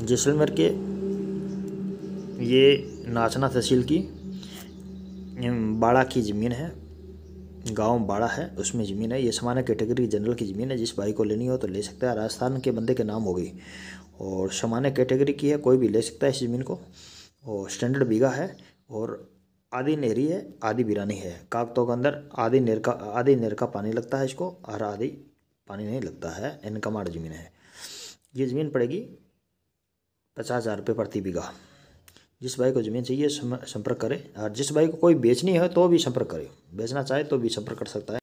जैसलमेर के ये नाचना तहसील की बाड़ा की ज़मीन है गांव बाड़ा है उसमें ज़मीन है ये सामान्य कैटेगरी जनरल की ज़मीन है जिस भाई को लेनी हो तो ले सकता है राजस्थान के बंदे के नाम हो गई और सामान्य कैटेगरी की है कोई भी ले सकता है इस ज़मीन को और स्टैंडर्ड बीघा है और आधी नहरी है आधी बिरानी है कागतों के अंदर आधी नहर का आधी नहर का पानी लगता है इसको और आधी पानी नहीं लगता है इनकमार ज़मीन है ये ज़मीन पड़ेगी पचास हज़ार रुपये प्रति बीघा जिस भाई को ज़मीन चाहिए संपर्क करें और जिस भाई को कोई बेचनी है तो भी संपर्क करें बेचना चाहे तो भी संपर्क कर सकता है